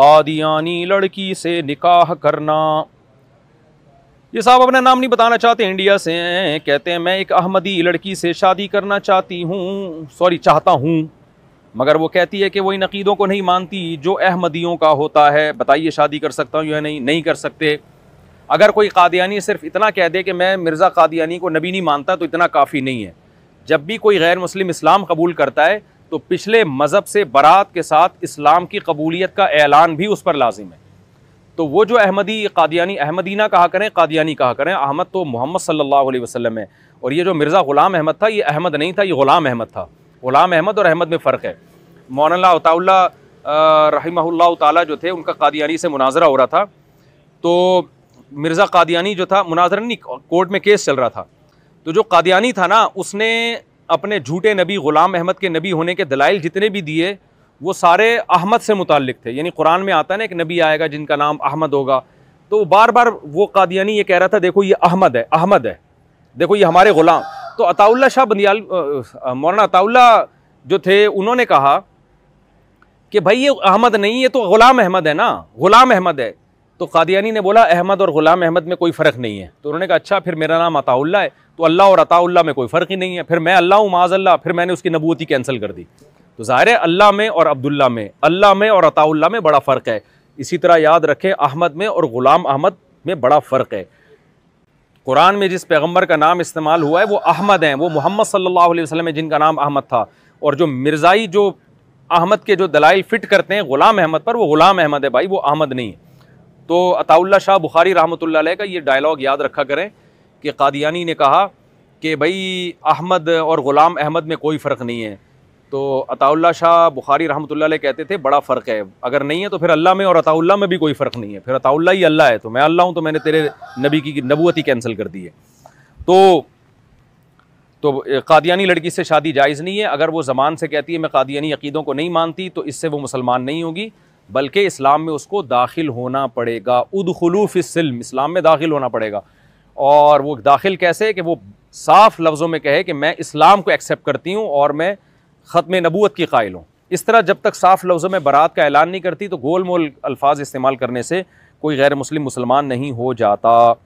कादियानी लड़की से निकाह करना ये साहब अपना नाम नहीं बताना चाहते इंडिया से हैं कहते हैं मैं एक अहमदी लड़की से शादी करना चाहती हूँ सॉरी चाहता हूँ मगर वो कहती है कि वो इन अकीदों को नहीं मानती जो अहमदियों का होता है बताइए शादी कर सकता हूँ या नहीं नहीं कर सकते अगर कोई कादियानी सिर्फ इतना कह दे कि मैं मिर्ज़ा कादियानी को नबी नहीं मानता तो इतना काफ़ी नहीं है जब भी कोई गैर मुस्लिम इस्लाम कबूल करता है तो पिछले मज़हब से बारात के साथ इस्लाम की कबूलियत का ऐलान भी उस पर लाजिम है तो वो जो अहमदी कादियानी अहमदीना कहा करें कादियानी कहा करें अहमद तो मोहम्मद सल्लल्लाहु अलैहि वसल्लम है और ये जो मिर्ज़ा ग़ुलाम अहमद था ये अहमद नहीं था ये ग़ुलाम अहमद था ग़ुलाम अहमद और अहमद में फ़र्क है मौलाना अताउल्ला रहीमल्ला ताली जो थे उनका कादियानी से मुनाजरा हो रहा था तो मिर्ज़ा कादियानी जो था मुनाजरा नहीं कोर्ट में केस चल रहा था तो जो कादियानी था ना उसने अपने झूठे नबी ग़ुलाम अहमद के नबी होने के दलाइल जितने भी दिए वो सारे अहमद से मुतल थे यानी कुरान में आता है ना एक नबी आएगा जिनका नाम अहमद होगा तो बार बार वो कादियानी ये कह रहा था देखो ये अहमद है अहमद है देखो ये हमारे ग़ुलाम तो अताउल्ला शाह बंदियाल मौलाना अताउल्ला जो थे उन्होंने कहा कि भाई ये अहमद नहीं है तो ग़ुलाम अहमद है ना ग़ुलाम अहमद है तो कादियानी ने बोला अहमद और ग़ुलाम अहमद में कोई फ़र्क नहीं है तो उन्होंने कहा अच्छा फिर मेरा नाम अताउल्ला है तो अल्लाह और अताउल्ला में कोई फ़र्क ही नहीं है फिर मैं अल्लाह हूँ माजल्ला फिर मैंने उसकी नबूती कैंसिल कर दी तो ज़ाहिर है अल्लाह में और अब्दुल्ला में अल्लाह में और अताउल्ला में बड़ा फ़र्क है इसी तरह याद रखें अहमद में और ग़ुलाम अहमद में बड़ा फ़र्क है कुरान में जिस पैगम्बर का नाम इस्तेमाल हुआ है वो अहमद हैं वो मोहम्मद सल्ला वसलम है जिनका नाम अहमद था और जो मिर्ज़ाई जो अहमद के जो दलाइल फ़िट करते हैं ग़ुलाम अहमद पर वो ग़ुलाम अहमद है भाई वो अहमद नहीं है तो अताउल्ला शाह बुखारी रहमत का ये डायलॉग याद रखा करें कि कादियानी ने कहा कि भाई अहमद और ग़ुलाम अहमद में कोई फ़र्क नहीं है तो अताउल्ला शाह बुखारी रहमत कहते थे बड़ा फ़र्क है अगर नहीं है तो फिर अल्लाह में और अताउल्ला में भी कोई फ़र्क नहीं है फिर अताउल्ला ही अल्लाह है तो मैं अल्लाह हूँ तो मैंने तेरे नबी की नबूती ही कैंसिल कर दी है तो तो कादियानी लड़की से शादी जायज़ नहीं है अगर वो ज़मान से कहती है मैं कादियानी अकीदों को नहीं मानती तो इससे वो मुसलमान नहीं होगी बल्कि इस्लाम में उसको दाखिल होना पड़ेगा उदखलूफ सिल्म इस्लाम में दाखिल होना पड़ेगा और वो दाखिल कैसे कि वो साफ लफ्ज़ों में कहे कि मैं इस्लाम को एक्सेप्ट करती हूँ और मैं ख़त्म नबूत की कायल हूँ इस तरह जब तक साफ लफ्ज़ों में बारात का ऐलान नहीं करती तो गोल मोल अल्फाज इस्तेमाल करने से कोई गैर मुस्लिम मुसलमान नहीं हो जाता